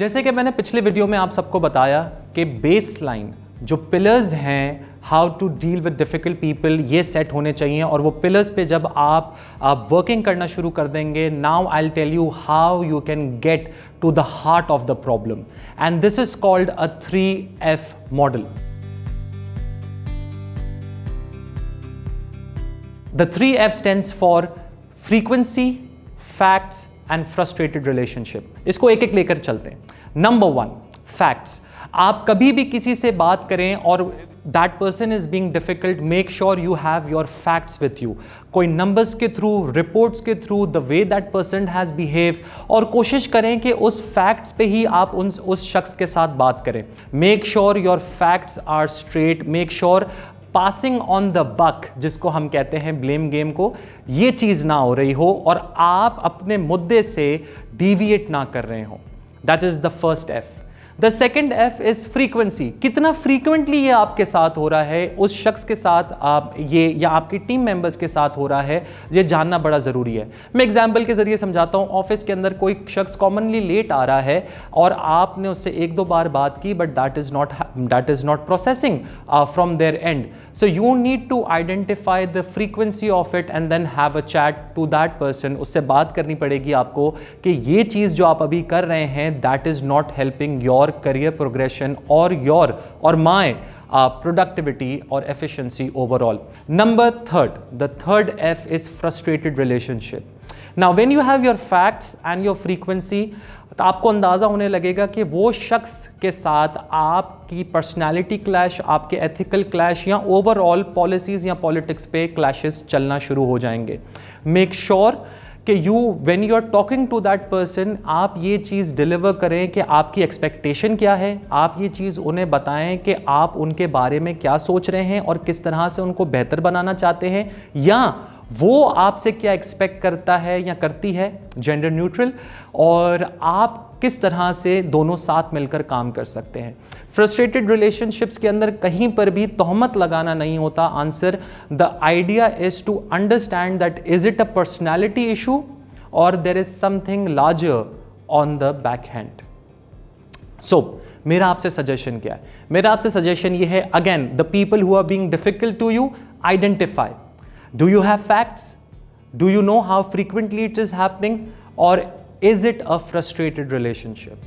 जैसे कि मैंने पिछले वीडियो में आप सबको बताया कि बेस लाइन जो पिलर्स हैं how to deal with difficult people ये सेट होने चाहिए और वो पिलर्स पे जब आप, आप वर्किंग करना शुरू कर देंगे now I tell you how you can get to the heart of the problem and this is called a three F model the three F stand for frequency facts and frustrated relationship इसको एक एक लेकर चलते हैं number one facts आप कभी भी किसी से बात करें और that person is being difficult make sure you have your facts with you कोई नंबर्स के थ्रू रिपोर्ट्स के through the way that person has behave और कोशिश करें कि उस फैक्ट्स पे ही आप उन उस शख्स के साथ बात करें make sure your facts are straight make sure passing on the buck जिसको हम कहते हैं ब्लेम गेम को ये चीज़ ना हो रही हो और आप अपने मुद्दे से डिविएट ना कर रहे हो that is the first F the second F is frequency कितना फ्रीक्वेंटली ये आपके साथ हो रहा है उस शख्स के साथ आप ये या आपकी टीम मेंबर्स के साथ हो रहा है ये जानना बड़ा ज़रूरी है मैं एग्जाम्पल के ज़रिए समझाता हूँ ऑफिस के अंदर कोई शख्स कॉमनली लेट आ रहा है और आपने उससे एक दो बार बात की but that is not that is not processing from there and so you need to identify the frequency of it and then have a chat to that person उससे बात करनी पड़ेगी आपको कि ये चीज़ जो आप अभी कर रहे हैं that is not helping your career progression और योर और माय प्रोडक्टिविटी uh, और efficiency overall number third the third F is frustrated relationship now when you have your facts and your frequency तो आपको अंदाज़ा होने लगेगा कि वो शख्स के साथ आपकी पर्सनालिटी क्लैश आपके एथिकल क्लैश या ओवरऑल पॉलिसीज़ या पॉलिटिक्स पे क्लैशेस चलना शुरू हो जाएंगे मेक श्योर sure कि you when you are talking to that person आप ये चीज़ डिलीवर करें कि आपकी एक्सपेक्टेशन क्या है आप ये चीज़ उन्हें बताएं कि आप उनके बारे में क्या सोच रहे हैं और किस तरह से उनको बेहतर बनाना चाहते हैं या वो आपसे क्या एक्सपेक्ट करता है या करती है जेंडर न्यूट्रल और आप किस तरह से दोनों साथ मिलकर काम कर सकते हैं फ्रस्ट्रेटेड रिलेशनशिप्स के अंदर कहीं पर भी तोहमत लगाना नहीं होता answer the idea is to understand that is it a personality issue और there is something larger on the back hand so मेरा आपसे सजेशन क्या है मेरा आपसे सजेशन ये है again the people who are being difficult to you identify Do you have facts? Do you know how frequently it is happening? Or is it a frustrated relationship?